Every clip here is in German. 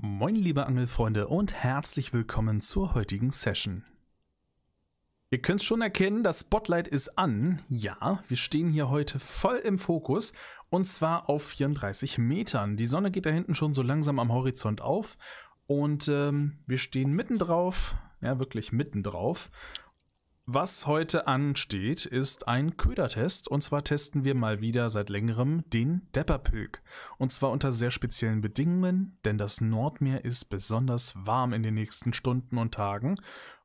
Moin liebe Angelfreunde und herzlich willkommen zur heutigen Session. Ihr könnt schon erkennen, das Spotlight ist an. Ja, wir stehen hier heute voll im Fokus und zwar auf 34 Metern. Die Sonne geht da hinten schon so langsam am Horizont auf und ähm, wir stehen mitten drauf, ja wirklich mitten drauf was heute ansteht, ist ein Ködertest. Und zwar testen wir mal wieder seit längerem den Depperpilk. Und zwar unter sehr speziellen Bedingungen, denn das Nordmeer ist besonders warm in den nächsten Stunden und Tagen.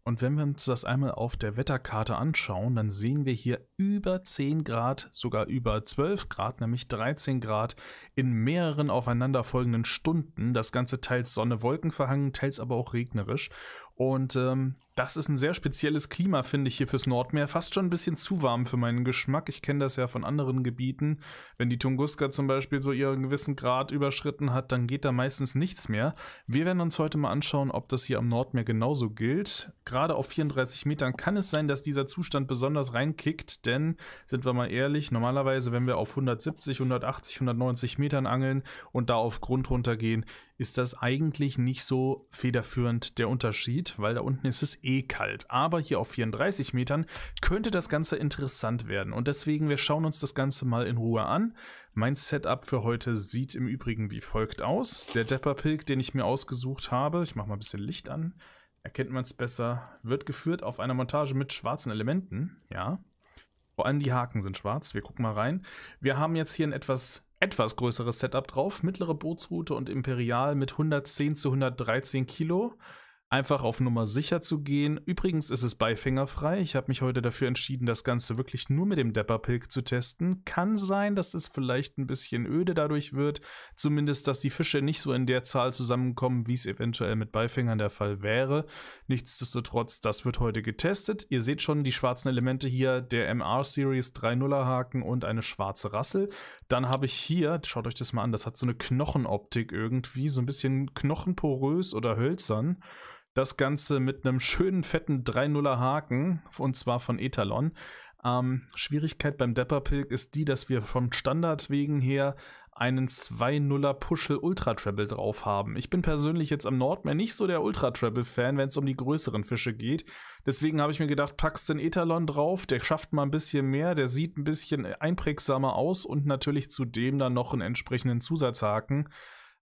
Und wenn wir uns das einmal auf der Wetterkarte anschauen, dann sehen wir hier über 10 Grad, sogar über 12 Grad, nämlich 13 Grad in mehreren aufeinanderfolgenden Stunden. Das Ganze teils Sonne, Wolken verhangen, teils aber auch regnerisch. Und ähm, das ist ein sehr spezielles Klima, finde ich, hier fürs Nordmeer. Fast schon ein bisschen zu warm für meinen Geschmack. Ich kenne das ja von anderen Gebieten. Wenn die Tunguska zum Beispiel so ihren gewissen Grad überschritten hat, dann geht da meistens nichts mehr. Wir werden uns heute mal anschauen, ob das hier am Nordmeer genauso gilt. Gerade auf 34 Metern kann es sein, dass dieser Zustand besonders reinkickt, denn, sind wir mal ehrlich, normalerweise, wenn wir auf 170, 180, 190 Metern angeln und da auf Grund runtergehen, ist das eigentlich nicht so federführend der Unterschied, weil da unten ist es eh kalt. Aber hier auf 34 Metern könnte das Ganze interessant werden. Und deswegen, wir schauen uns das Ganze mal in Ruhe an. Mein Setup für heute sieht im Übrigen wie folgt aus. Der Depperpilk, den ich mir ausgesucht habe, ich mache mal ein bisschen Licht an, erkennt man es besser, wird geführt auf einer Montage mit schwarzen Elementen, ja. Vor allem die Haken sind schwarz, wir gucken mal rein. Wir haben jetzt hier ein etwas etwas größeres Setup drauf. Mittlere Bootsroute und Imperial mit 110 zu 113 Kilo einfach auf Nummer sicher zu gehen. Übrigens ist es beifängerfrei. Ich habe mich heute dafür entschieden, das Ganze wirklich nur mit dem Depper-Pilk zu testen. Kann sein, dass es vielleicht ein bisschen öde dadurch wird. Zumindest, dass die Fische nicht so in der Zahl zusammenkommen, wie es eventuell mit Beifängern der Fall wäre. Nichtsdestotrotz, das wird heute getestet. Ihr seht schon die schwarzen Elemente hier, der MR Series 3.0er Haken und eine schwarze Rassel. Dann habe ich hier, schaut euch das mal an, das hat so eine Knochenoptik irgendwie, so ein bisschen knochenporös oder hölzern. Das Ganze mit einem schönen fetten 3-0er Haken, und zwar von Etalon. Ähm, Schwierigkeit beim Depper Pilk ist die, dass wir vom Standard wegen her einen 2-0er Puschel Ultra Treble drauf haben. Ich bin persönlich jetzt am Nordmeer nicht so der Ultra Treble Fan, wenn es um die größeren Fische geht. Deswegen habe ich mir gedacht, packst den Etalon drauf, der schafft mal ein bisschen mehr, der sieht ein bisschen einprägsamer aus und natürlich zudem dann noch einen entsprechenden Zusatzhaken.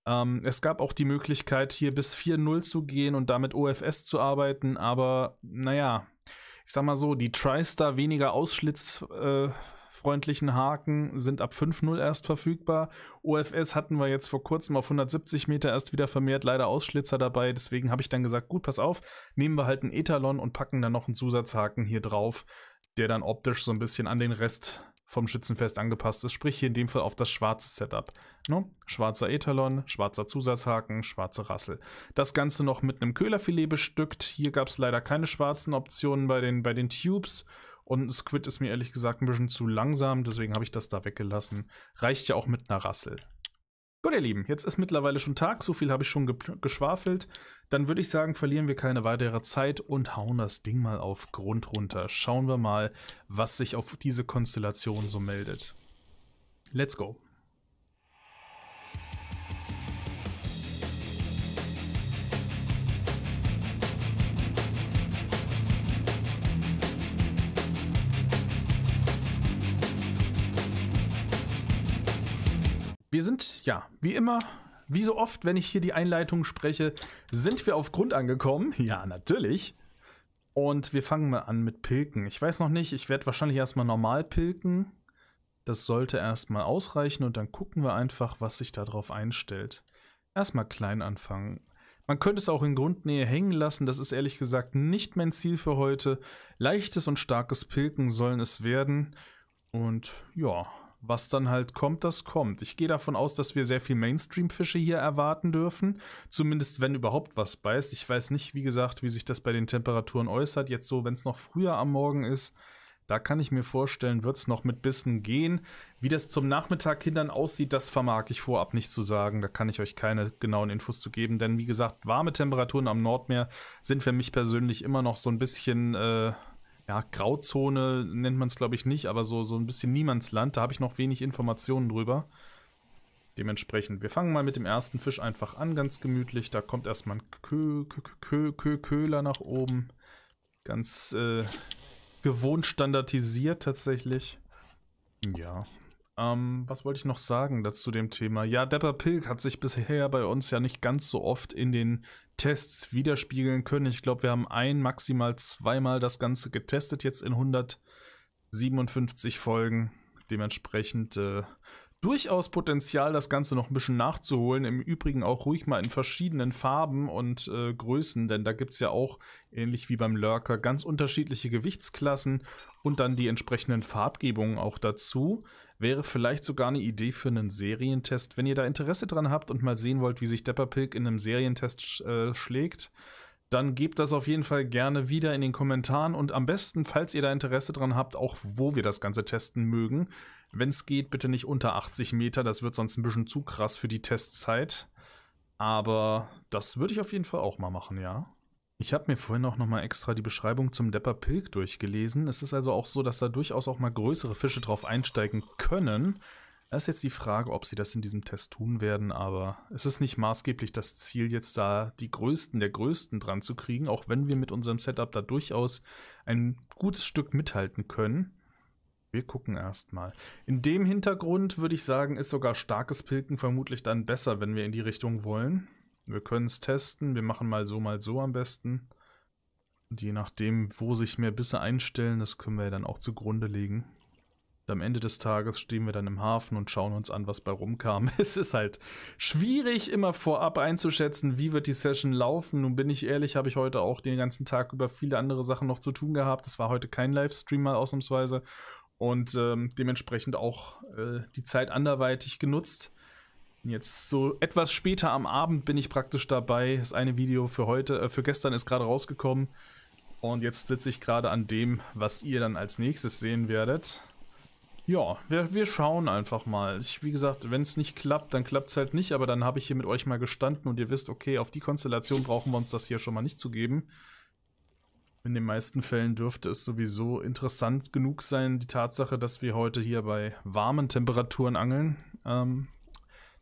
Ähm, es gab auch die Möglichkeit, hier bis 4.0 zu gehen und damit OFS zu arbeiten, aber naja, ich sag mal so, die TriStar weniger ausschlitzfreundlichen äh, Haken sind ab 5.0 erst verfügbar. OFS hatten wir jetzt vor kurzem auf 170 Meter erst wieder vermehrt, leider Ausschlitzer dabei. Deswegen habe ich dann gesagt, gut, pass auf, nehmen wir halt einen Etalon und packen dann noch einen Zusatzhaken hier drauf, der dann optisch so ein bisschen an den Rest vom Schützenfest angepasst ist, sprich hier in dem Fall auf das schwarze Setup. Ne? Schwarzer Etalon, schwarzer Zusatzhaken, schwarze Rassel. Das Ganze noch mit einem Köhlerfilet bestückt. Hier gab es leider keine schwarzen Optionen bei den, bei den Tubes. Und Squid ist mir ehrlich gesagt ein bisschen zu langsam, deswegen habe ich das da weggelassen. Reicht ja auch mit einer Rassel. Gut, ihr Lieben, jetzt ist mittlerweile schon Tag, so viel habe ich schon geschwafelt. Dann würde ich sagen, verlieren wir keine weitere Zeit und hauen das Ding mal auf Grund runter. Schauen wir mal, was sich auf diese Konstellation so meldet. Let's go. Wir sind, ja, wie immer, wie so oft, wenn ich hier die Einleitung spreche, sind wir auf Grund angekommen. Ja, natürlich. Und wir fangen mal an mit Pilken. Ich weiß noch nicht, ich werde wahrscheinlich erstmal normal pilken. Das sollte erstmal ausreichen und dann gucken wir einfach, was sich darauf einstellt. Erstmal klein anfangen. Man könnte es auch in Grundnähe hängen lassen, das ist ehrlich gesagt nicht mein Ziel für heute. Leichtes und starkes Pilken sollen es werden. Und ja, was dann halt kommt, das kommt. Ich gehe davon aus, dass wir sehr viel Mainstream-Fische hier erwarten dürfen. Zumindest wenn überhaupt was beißt. Ich weiß nicht, wie gesagt, wie sich das bei den Temperaturen äußert. Jetzt so, wenn es noch früher am Morgen ist, da kann ich mir vorstellen, wird es noch mit Bissen gehen. Wie das zum Nachmittag hin dann aussieht, das vermag ich vorab nicht zu sagen. Da kann ich euch keine genauen Infos zu geben. Denn wie gesagt, warme Temperaturen am Nordmeer sind für mich persönlich immer noch so ein bisschen... Äh ja, Grauzone nennt man es, glaube ich, nicht, aber so, so ein bisschen Niemandsland. Da habe ich noch wenig Informationen drüber. Dementsprechend, wir fangen mal mit dem ersten Fisch einfach an, ganz gemütlich. Da kommt erstmal ein Kö, Kö, Kö, Kö, Köhler nach oben. Ganz äh, gewohnt standardisiert tatsächlich. Ja, ähm, was wollte ich noch sagen dazu dem Thema? Ja, Depper Pilk hat sich bisher bei uns ja nicht ganz so oft in den Tests widerspiegeln können. Ich glaube, wir haben ein, maximal zweimal das Ganze getestet, jetzt in 157 Folgen. Dementsprechend äh, durchaus Potenzial, das Ganze noch ein bisschen nachzuholen. Im Übrigen auch ruhig mal in verschiedenen Farben und äh, Größen, denn da gibt es ja auch, ähnlich wie beim Lurker, ganz unterschiedliche Gewichtsklassen und dann die entsprechenden Farbgebungen auch dazu. Wäre vielleicht sogar eine Idee für einen Serientest. Wenn ihr da Interesse dran habt und mal sehen wollt, wie sich Depper Pig in einem Serientest sch äh, schlägt, dann gebt das auf jeden Fall gerne wieder in den Kommentaren und am besten, falls ihr da Interesse dran habt, auch wo wir das Ganze testen mögen. Wenn es geht, bitte nicht unter 80 Meter, das wird sonst ein bisschen zu krass für die Testzeit. Aber das würde ich auf jeden Fall auch mal machen, ja. Ich habe mir vorhin auch nochmal extra die Beschreibung zum Depper Pilk durchgelesen. Es ist also auch so, dass da durchaus auch mal größere Fische drauf einsteigen können. Das ist jetzt die Frage, ob sie das in diesem Test tun werden, aber es ist nicht maßgeblich das Ziel, jetzt da die Größten der Größten dran zu kriegen, auch wenn wir mit unserem Setup da durchaus ein gutes Stück mithalten können. Wir gucken erstmal. In dem Hintergrund würde ich sagen, ist sogar starkes Pilken vermutlich dann besser, wenn wir in die Richtung wollen. Wir können es testen. Wir machen mal so, mal so am besten. Und je nachdem, wo sich mehr Bisse einstellen, das können wir dann auch zugrunde legen. Und am Ende des Tages stehen wir dann im Hafen und schauen uns an, was bei rumkam. Es ist halt schwierig, immer vorab einzuschätzen, wie wird die Session laufen. Nun bin ich ehrlich, habe ich heute auch den ganzen Tag über viele andere Sachen noch zu tun gehabt. Es war heute kein Livestream mal ausnahmsweise und ähm, dementsprechend auch äh, die Zeit anderweitig genutzt. Jetzt so etwas später am Abend bin ich praktisch dabei. Das eine Video für heute, äh, für gestern ist gerade rausgekommen. Und jetzt sitze ich gerade an dem, was ihr dann als nächstes sehen werdet. Ja, wir, wir schauen einfach mal. Ich, wie gesagt, wenn es nicht klappt, dann klappt es halt nicht. Aber dann habe ich hier mit euch mal gestanden und ihr wisst, okay, auf die Konstellation brauchen wir uns das hier schon mal nicht zu geben. In den meisten Fällen dürfte es sowieso interessant genug sein, die Tatsache, dass wir heute hier bei warmen Temperaturen angeln. Ähm,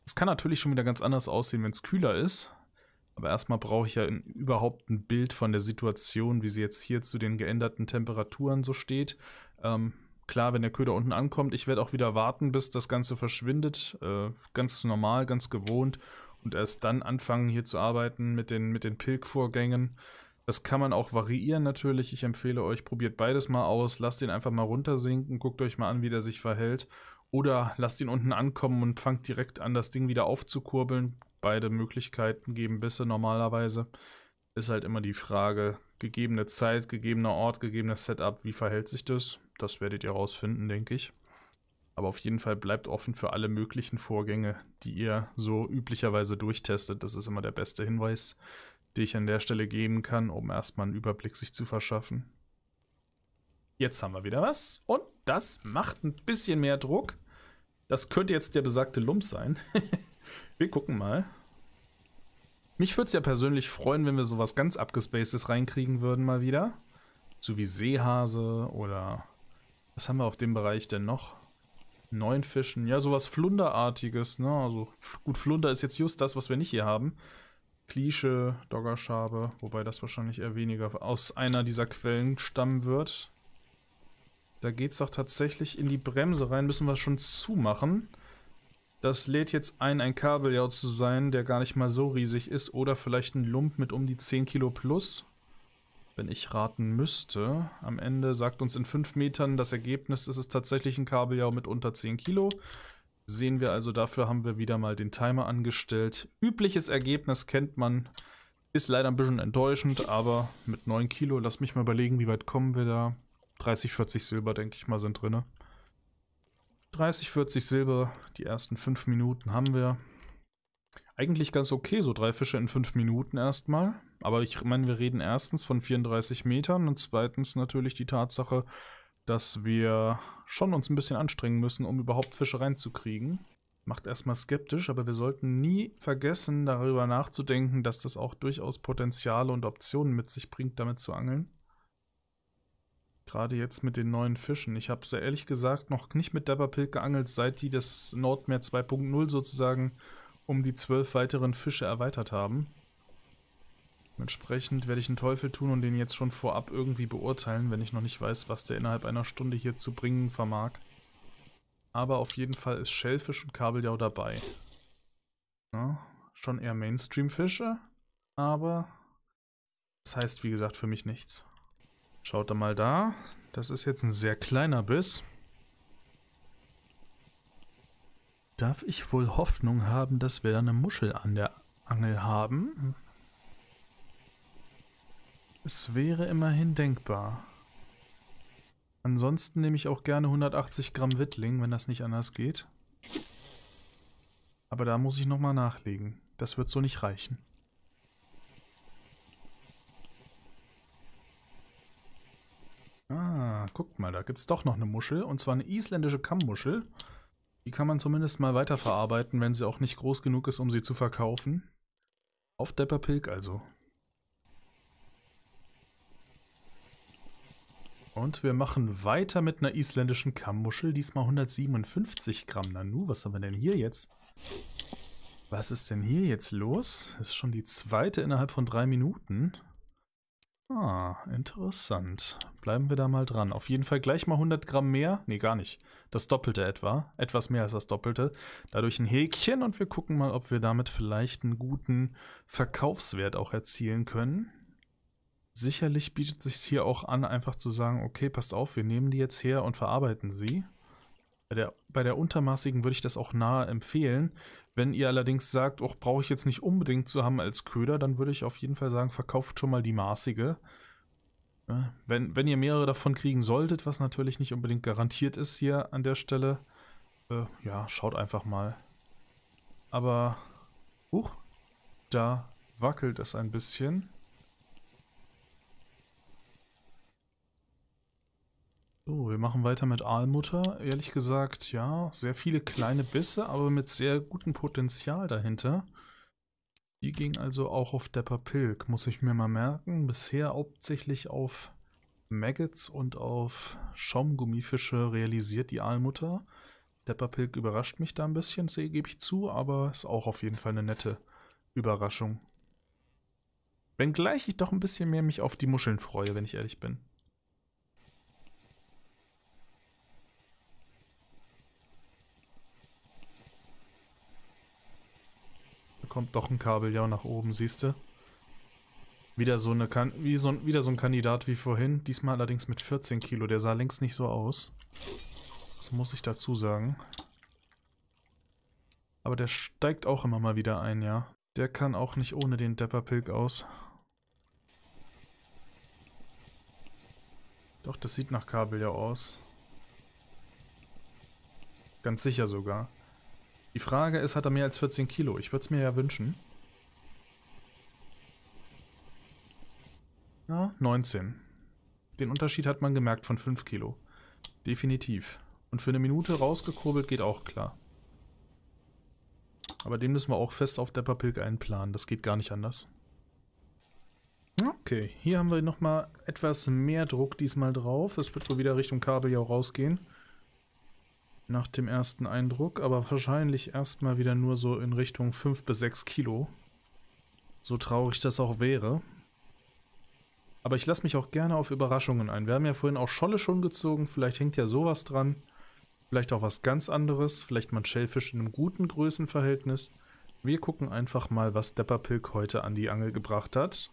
es kann natürlich schon wieder ganz anders aussehen, wenn es kühler ist. Aber erstmal brauche ich ja in, überhaupt ein Bild von der Situation, wie sie jetzt hier zu den geänderten Temperaturen so steht. Ähm, klar, wenn der Köder unten ankommt, ich werde auch wieder warten, bis das Ganze verschwindet. Äh, ganz normal, ganz gewohnt. Und erst dann anfangen hier zu arbeiten mit den, mit den Pilk-Vorgängen. Das kann man auch variieren natürlich. Ich empfehle euch, probiert beides mal aus. Lasst ihn einfach mal runtersinken. Guckt euch mal an, wie der sich verhält. Oder lasst ihn unten ankommen und fangt direkt an, das Ding wieder aufzukurbeln. Beide Möglichkeiten geben Bisse normalerweise. Ist halt immer die Frage, gegebene Zeit, gegebener Ort, gegebenes Setup, wie verhält sich das? Das werdet ihr rausfinden, denke ich. Aber auf jeden Fall bleibt offen für alle möglichen Vorgänge, die ihr so üblicherweise durchtestet. Das ist immer der beste Hinweis, den ich an der Stelle geben kann, um erstmal einen Überblick sich zu verschaffen. Jetzt haben wir wieder was. Und das macht ein bisschen mehr Druck. Das könnte jetzt der besagte Lump sein. wir gucken mal. Mich würde es ja persönlich freuen, wenn wir sowas ganz abgespacedes reinkriegen würden mal wieder. So wie Seehase oder... Was haben wir auf dem Bereich denn noch? Neun Fischen. Ja, sowas Flunderartiges. Ne? Also gut, Flunder ist jetzt just das, was wir nicht hier haben. Klische, Doggerschabe, wobei das wahrscheinlich eher weniger aus einer dieser Quellen stammen wird. Da geht es doch tatsächlich in die Bremse rein. Müssen wir schon zumachen. Das lädt jetzt ein, ein Kabeljau zu sein, der gar nicht mal so riesig ist. Oder vielleicht ein Lump mit um die 10 Kilo plus. Wenn ich raten müsste. Am Ende sagt uns in 5 Metern das Ergebnis, ist es tatsächlich ein Kabeljau mit unter 10 Kilo. Sehen wir also, dafür haben wir wieder mal den Timer angestellt. Übliches Ergebnis kennt man. Ist leider ein bisschen enttäuschend, aber mit 9 Kilo, lass mich mal überlegen, wie weit kommen wir da. 30, 40 Silber, denke ich mal, sind drin. 30, 40 Silber, die ersten 5 Minuten haben wir. Eigentlich ganz okay, so drei Fische in 5 Minuten erstmal. Aber ich meine, wir reden erstens von 34 Metern und zweitens natürlich die Tatsache, dass wir schon uns ein bisschen anstrengen müssen, um überhaupt Fische reinzukriegen. Macht erstmal skeptisch, aber wir sollten nie vergessen, darüber nachzudenken, dass das auch durchaus Potenziale und Optionen mit sich bringt, damit zu angeln. Gerade jetzt mit den neuen Fischen. Ich habe sehr ehrlich gesagt noch nicht mit Dapperpilk geangelt, seit die das Nordmeer 2.0 sozusagen um die zwölf weiteren Fische erweitert haben. Entsprechend werde ich einen Teufel tun und den jetzt schon vorab irgendwie beurteilen, wenn ich noch nicht weiß, was der innerhalb einer Stunde hier zu bringen vermag. Aber auf jeden Fall ist Schellfisch und Kabeljau dabei. Ja, schon eher Mainstream-Fische, aber das heißt, wie gesagt, für mich nichts. Schaut da mal da. Das ist jetzt ein sehr kleiner Biss. Darf ich wohl Hoffnung haben, dass wir da eine Muschel an der Angel haben? Es wäre immerhin denkbar. Ansonsten nehme ich auch gerne 180 Gramm Wittling, wenn das nicht anders geht. Aber da muss ich nochmal nachlegen. Das wird so nicht reichen. guckt mal, da gibt es doch noch eine Muschel. Und zwar eine isländische Kammmuschel. Die kann man zumindest mal weiterverarbeiten, wenn sie auch nicht groß genug ist, um sie zu verkaufen. Auf Depperpilk also. Und wir machen weiter mit einer isländischen Kammmuschel. Diesmal 157 Gramm. Nanu, was haben wir denn hier jetzt? Was ist denn hier jetzt los? Das ist schon die zweite innerhalb von drei Minuten. Ah, interessant. Bleiben wir da mal dran. Auf jeden Fall gleich mal 100 Gramm mehr. Nee, gar nicht. Das Doppelte etwa. Etwas mehr als das Doppelte. Dadurch ein Häkchen und wir gucken mal, ob wir damit vielleicht einen guten Verkaufswert auch erzielen können. Sicherlich bietet es sich hier auch an, einfach zu sagen, okay, passt auf, wir nehmen die jetzt her und verarbeiten sie. Bei der, bei der untermaßigen würde ich das auch nahe empfehlen. Wenn ihr allerdings sagt, auch brauche ich jetzt nicht unbedingt zu haben als Köder, dann würde ich auf jeden Fall sagen, verkauft schon mal die maßige. Wenn, wenn ihr mehrere davon kriegen solltet, was natürlich nicht unbedingt garantiert ist hier an der Stelle, äh, ja, schaut einfach mal. Aber, huch, da wackelt es ein bisschen. So, wir machen weiter mit Aalmutter. Ehrlich gesagt, ja, sehr viele kleine Bisse, aber mit sehr gutem Potenzial dahinter. Die ging also auch auf Depper Pilk, muss ich mir mal merken. Bisher hauptsächlich auf Maggots und auf Schaumgummifische realisiert die Aalmutter. Depper Pilk überrascht mich da ein bisschen, gebe ich zu, aber ist auch auf jeden Fall eine nette Überraschung. Wenngleich ich doch ein bisschen mehr mich auf die Muscheln freue, wenn ich ehrlich bin. kommt doch ein Kabeljau nach oben, siehst du? Wieder so, eine kan wie so, wieder so ein Kandidat wie vorhin, diesmal allerdings mit 14 Kilo. Der sah längst nicht so aus. Das muss ich dazu sagen. Aber der steigt auch immer mal wieder ein, ja. Der kann auch nicht ohne den Depperpilk aus. Doch, das sieht nach Kabeljau aus. Ganz sicher sogar. Die Frage ist, hat er mehr als 14 Kilo? Ich würde es mir ja wünschen. Ja, 19. Den Unterschied hat man gemerkt von 5 Kilo. Definitiv. Und für eine Minute rausgekurbelt geht auch klar. Aber den müssen wir auch fest auf der Papilke einplanen. Das geht gar nicht anders. Okay, hier haben wir nochmal etwas mehr Druck diesmal drauf. Es wird wohl wieder Richtung Kabeljau rausgehen nach dem ersten Eindruck, aber wahrscheinlich erstmal wieder nur so in Richtung 5 bis 6 Kilo. So traurig das auch wäre. Aber ich lasse mich auch gerne auf Überraschungen ein. Wir haben ja vorhin auch Scholle schon gezogen, vielleicht hängt ja sowas dran. Vielleicht auch was ganz anderes, vielleicht mal ein Schellfisch in einem guten Größenverhältnis. Wir gucken einfach mal, was Depperpilk heute an die Angel gebracht hat.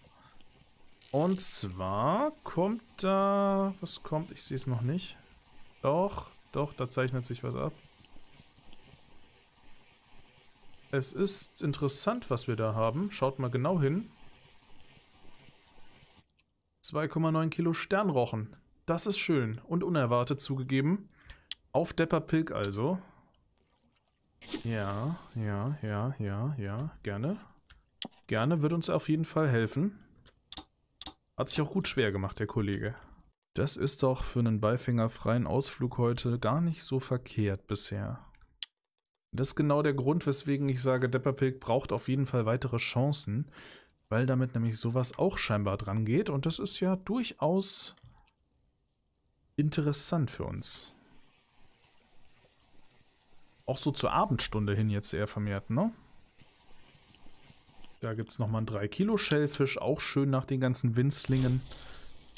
Und zwar kommt da... Was kommt? Ich sehe es noch nicht. Doch, doch, da zeichnet sich was ab. Es ist interessant, was wir da haben. Schaut mal genau hin. 2,9 Kilo Sternrochen. Das ist schön und unerwartet zugegeben. Auf Depper Pilk also. Ja, ja, ja, ja, ja, gerne. Gerne, wird uns auf jeden Fall helfen. Hat sich auch gut schwer gemacht, der Kollege. Das ist doch für einen beifängerfreien Ausflug heute gar nicht so verkehrt bisher. Das ist genau der Grund, weswegen ich sage, Depperpilk braucht auf jeden Fall weitere Chancen, weil damit nämlich sowas auch scheinbar dran geht und das ist ja durchaus interessant für uns. Auch so zur Abendstunde hin jetzt eher vermehrt, ne? Da gibt es nochmal einen 3-Kilo-Schellfisch, auch schön nach den ganzen Winzlingen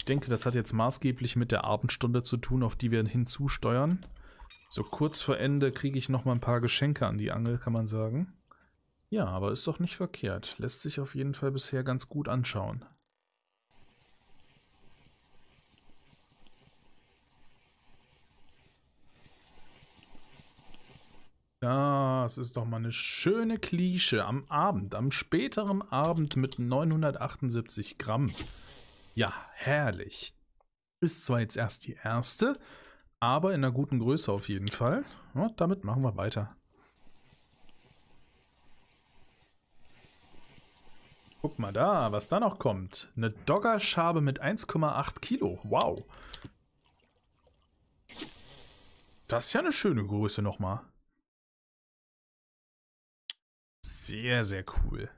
denke, das hat jetzt maßgeblich mit der Abendstunde zu tun, auf die wir hinzusteuern. So kurz vor Ende kriege ich nochmal ein paar Geschenke an die Angel, kann man sagen. Ja, aber ist doch nicht verkehrt. Lässt sich auf jeden Fall bisher ganz gut anschauen. Das ist doch mal eine schöne Klische am Abend, am späteren Abend mit 978 Gramm. Ja, herrlich. Ist zwar jetzt erst die erste, aber in einer guten Größe auf jeden Fall. Ja, damit machen wir weiter. Guck mal da, was da noch kommt. Eine Doggerschabe mit 1,8 Kilo. Wow. Das ist ja eine schöne Größe nochmal. Sehr, sehr cool.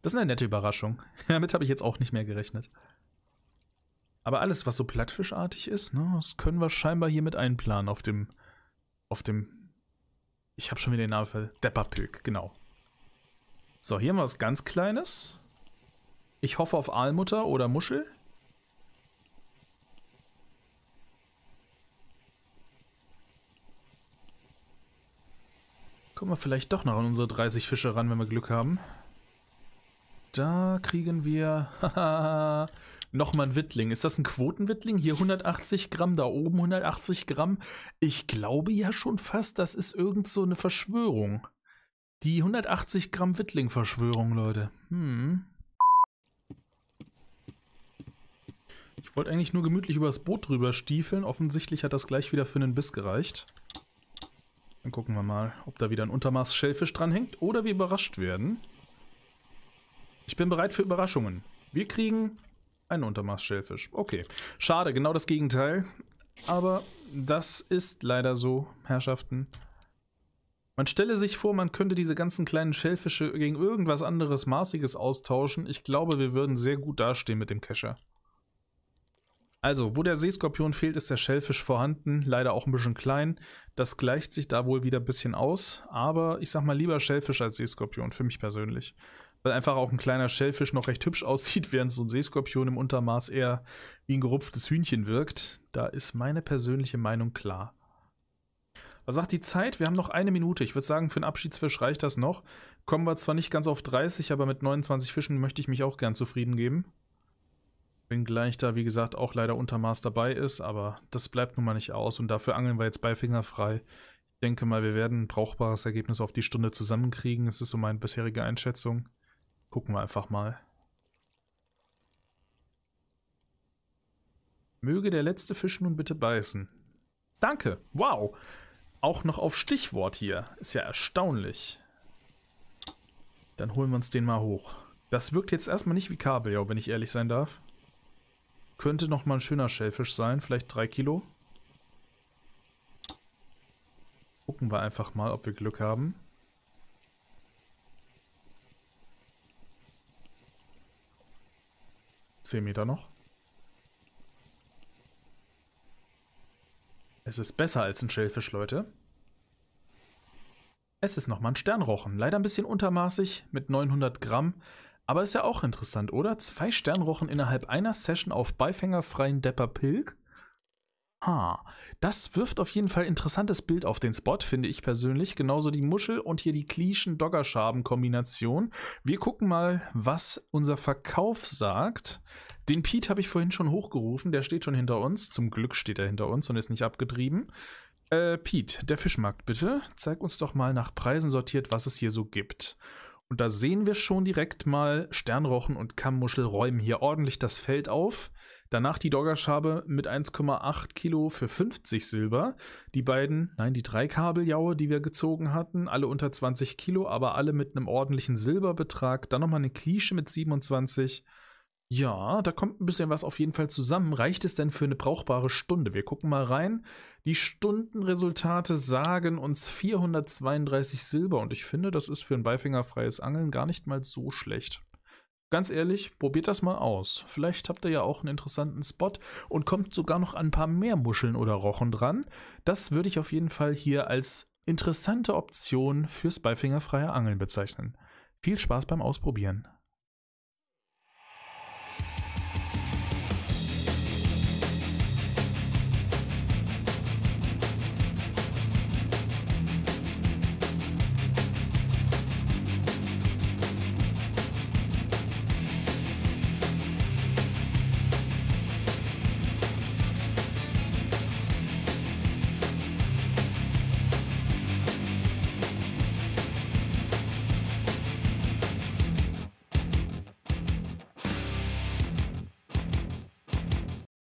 Das ist eine nette Überraschung. Damit habe ich jetzt auch nicht mehr gerechnet. Aber alles, was so plattfischartig ist, ne, das können wir scheinbar hier mit einplanen auf dem, auf dem, ich habe schon wieder den Namen für Depperpilk, genau. So, hier haben wir was ganz Kleines. Ich hoffe auf Aalmutter oder Muschel. Kommen wir vielleicht doch noch an unsere 30 Fische ran, wenn wir Glück haben. Da kriegen wir Nochmal ein Wittling. Ist das ein Quotenwittling? Hier 180 Gramm, da oben 180 Gramm. Ich glaube ja schon fast, das ist irgend so eine Verschwörung. Die 180 Gramm Wittling-Verschwörung, Leute. Hm. Ich wollte eigentlich nur gemütlich übers Boot drüber stiefeln. Offensichtlich hat das gleich wieder für einen Biss gereicht. Dann gucken wir mal, ob da wieder ein Untermaß Schellfisch dranhängt oder wir überrascht werden. Ich bin bereit für Überraschungen. Wir kriegen ein Untermaßschellfisch. Okay. Schade, genau das Gegenteil. Aber das ist leider so, Herrschaften. Man stelle sich vor, man könnte diese ganzen kleinen Schellfische gegen irgendwas anderes Maßiges austauschen. Ich glaube, wir würden sehr gut dastehen mit dem Kescher. Also, wo der Seeskorpion fehlt, ist der Schellfisch vorhanden. Leider auch ein bisschen klein. Das gleicht sich da wohl wieder ein bisschen aus. Aber ich sag mal lieber Schellfisch als Seeskorpion, für mich persönlich weil einfach auch ein kleiner Schellfisch noch recht hübsch aussieht, während so ein Seeskorpion im Untermaß eher wie ein gerupftes Hühnchen wirkt. Da ist meine persönliche Meinung klar. Was sagt die Zeit? Wir haben noch eine Minute. Ich würde sagen, für einen Abschiedsfisch reicht das noch. Kommen wir zwar nicht ganz auf 30, aber mit 29 Fischen möchte ich mich auch gern zufrieden geben. Bin gleich da, wie gesagt, auch leider Untermaß dabei ist, aber das bleibt nun mal nicht aus und dafür angeln wir jetzt beifingerfrei. Ich denke mal, wir werden ein brauchbares Ergebnis auf die Stunde zusammenkriegen. Das ist so meine bisherige Einschätzung. Gucken wir einfach mal. Möge der letzte Fisch nun bitte beißen. Danke. Wow. Auch noch auf Stichwort hier. Ist ja erstaunlich. Dann holen wir uns den mal hoch. Das wirkt jetzt erstmal nicht wie Kabeljau, wenn ich ehrlich sein darf. Könnte nochmal ein schöner Schellfisch sein, vielleicht 3 Kilo. Gucken wir einfach mal, ob wir Glück haben. 10 Meter noch. Es ist besser als ein Schellfisch, Leute. Es ist nochmal ein Sternrochen. Leider ein bisschen untermaßig mit 900 Gramm. Aber ist ja auch interessant, oder? Zwei Sternrochen innerhalb einer Session auf beifängerfreien Depper Pilk. Aha. Das wirft auf jeden Fall interessantes Bild auf den Spot, finde ich persönlich. Genauso die Muschel und hier die klischen Doggerschaben-Kombination. Wir gucken mal, was unser Verkauf sagt. Den Pete habe ich vorhin schon hochgerufen. Der steht schon hinter uns. Zum Glück steht er hinter uns und ist nicht abgetrieben. Äh, Pete, der Fischmarkt bitte. Zeig uns doch mal nach Preisen sortiert, was es hier so gibt. Und da sehen wir schon direkt mal, Sternrochen und Kammmuschel räumen hier ordentlich das Feld auf. Danach die Doggerschabe mit 1,8 Kilo für 50 Silber. Die beiden, nein, die drei Kabeljaue, die wir gezogen hatten, alle unter 20 Kilo, aber alle mit einem ordentlichen Silberbetrag. Dann nochmal eine Klische mit 27 ja, da kommt ein bisschen was auf jeden Fall zusammen. Reicht es denn für eine brauchbare Stunde? Wir gucken mal rein. Die Stundenresultate sagen uns 432 Silber und ich finde, das ist für ein beifängerfreies Angeln gar nicht mal so schlecht. Ganz ehrlich, probiert das mal aus. Vielleicht habt ihr ja auch einen interessanten Spot und kommt sogar noch ein paar mehr Muscheln oder Rochen dran. Das würde ich auf jeden Fall hier als interessante Option fürs beifängerfreie Angeln bezeichnen. Viel Spaß beim Ausprobieren.